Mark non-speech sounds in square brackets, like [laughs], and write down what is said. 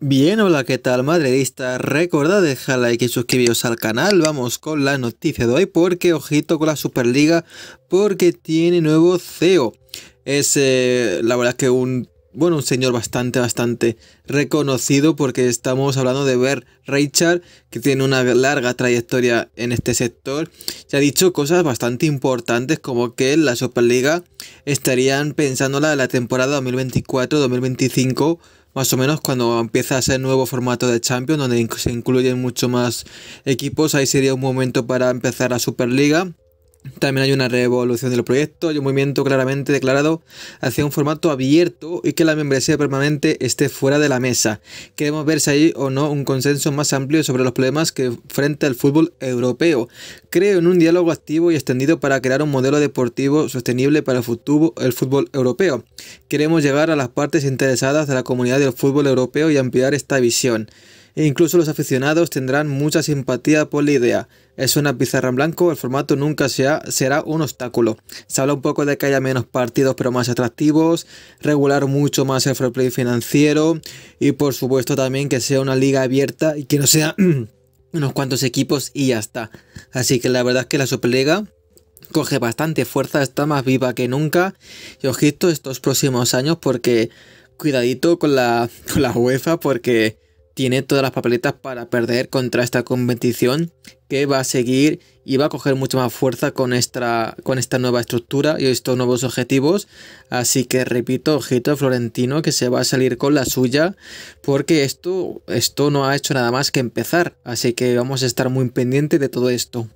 Bien, hola, ¿qué tal madridista? Recordad dejar like y suscribiros al canal, vamos con la noticia de hoy porque ojito con la Superliga porque tiene nuevo CEO. Es eh, la verdad que un, bueno, un señor bastante, bastante reconocido porque estamos hablando de ver Richard que tiene una larga trayectoria en este sector Se ha dicho cosas bastante importantes como que la Superliga estarían pensándola de la temporada 2024-2025 más o menos cuando empieza ese nuevo formato de Champions, donde se incluyen mucho más equipos, ahí sería un momento para empezar a Superliga también hay una revolución del proyecto hay un movimiento claramente declarado hacia un formato abierto y que la membresía permanente esté fuera de la mesa. Queremos ver si hay o no un consenso más amplio sobre los problemas que enfrenta el fútbol europeo. Creo en un diálogo activo y extendido para crear un modelo deportivo sostenible para el, futuro, el fútbol europeo. Queremos llegar a las partes interesadas de la comunidad del fútbol europeo y ampliar esta visión. E incluso los aficionados tendrán mucha simpatía por la idea. Es una pizarra en blanco, el formato nunca sea, será un obstáculo. Se habla un poco de que haya menos partidos pero más atractivos, regular mucho más el fair play financiero y por supuesto también que sea una liga abierta y que no sea [clears throat] unos cuantos equipos y ya está. Así que la verdad es que la Superliga coge bastante fuerza, está más viva que nunca. Y ojito estos próximos años porque cuidadito con la, [laughs] con la UEFA porque tiene todas las papeletas para perder contra esta competición que va a seguir y va a coger mucha más fuerza con esta, con esta nueva estructura y estos nuevos objetivos. Así que repito, ojito Florentino que se va a salir con la suya porque esto, esto no ha hecho nada más que empezar. Así que vamos a estar muy pendientes de todo esto.